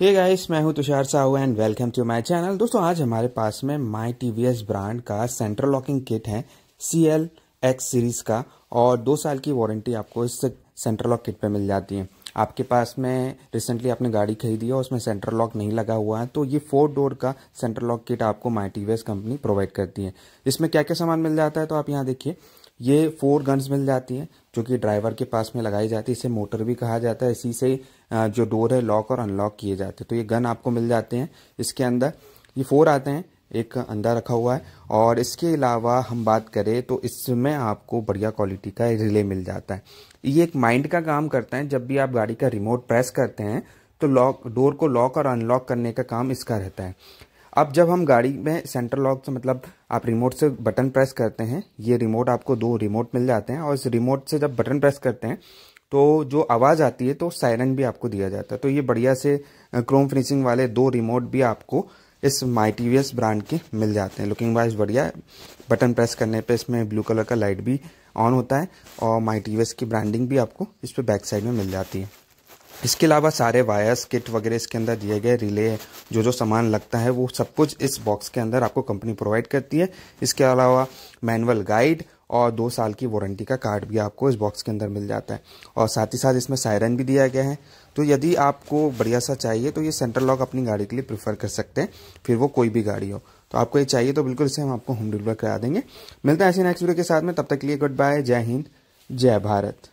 हे guys मैं हूं Tushar Sahu and welcome to my channel दोस्तों आज हमारे पास में माई टी ब्रांड का सेंट्रल लॉकिंग किट है सी एल एक्स सीरीज का और दो साल की वारंटी आपको इस सेंट्रल लॉक किट पे मिल जाती है आपके पास में रिसेंटली आपने गाड़ी खरीदी है उसमें सेंट्रल लॉक नहीं लगा हुआ है तो ये फोर डोर का सेंट्रल लॉक किट आपको माई टी कंपनी प्रोवाइड करती है इसमें क्या क्या सामान मिल जाता है तो आप यहाँ देखिए ये फोर गन्स मिल जाती हैं जो कि ड्राइवर के पास में लगाई जाती है इसे मोटर भी कहा जाता है इसी से जो डोर है लॉक और अनलॉक किए जाते हैं तो ये गन आपको मिल जाते हैं इसके अंदर ये फोर आते हैं एक अंदर रखा हुआ है और इसके अलावा हम बात करें तो इसमें आपको बढ़िया क्वालिटी का रिले मिल जाता है ये एक माइंड का काम करता है जब भी आप गाड़ी का रिमोट प्रेस करते हैं तो लॉक डोर को लॉक और अनलॉक करने का काम इसका रहता है अब जब हम गाड़ी में सेंट्रल लॉक से मतलब आप रिमोट से बटन प्रेस करते हैं ये रिमोट आपको दो रिमोट मिल जाते हैं और इस रिमोट से जब बटन प्रेस करते हैं तो जो आवाज़ आती है तो साइरन भी आपको दिया जाता है तो ये बढ़िया से क्रोम फिनिशिंग वाले दो रिमोट भी आपको इस माई टी ब्रांड के मिल जाते हैं लुकिंग वाइज बढ़िया बटन प्रेस करने पे इसमें ब्लू कलर का लाइट भी ऑन होता है और माई टी की ब्रांडिंग भी आपको इस पर बैक साइड में मिल जाती है इसके अलावा सारे वायर्स किट वगैरह इसके अंदर दिए गए रिले जो जो सामान लगता है वो सब कुछ इस बॉक्स के अंदर आपको कंपनी प्रोवाइड करती है इसके अलावा मैनुअल गाइड और दो साल की वारंटी का कार्ड भी आपको इस बॉक्स के अंदर मिल जाता है और साथ ही साथ इसमें सायरन भी दिया गया है तो यदि आपको बढ़िया सा चाहिए तो ये सेंट्रल लॉक अपनी गाड़ी के लिए प्रीफर कर सकते हैं फिर वो कोई भी गाड़ी हो तो आपको ये चाहिए तो बिल्कुल इसे हम आपको होम डिलीवर करा देंगे मिलते हैं ऐसे नेक्स्ट वीडियो के साथ में तब तक के लिए गुड बाय जय हिंद जय भारत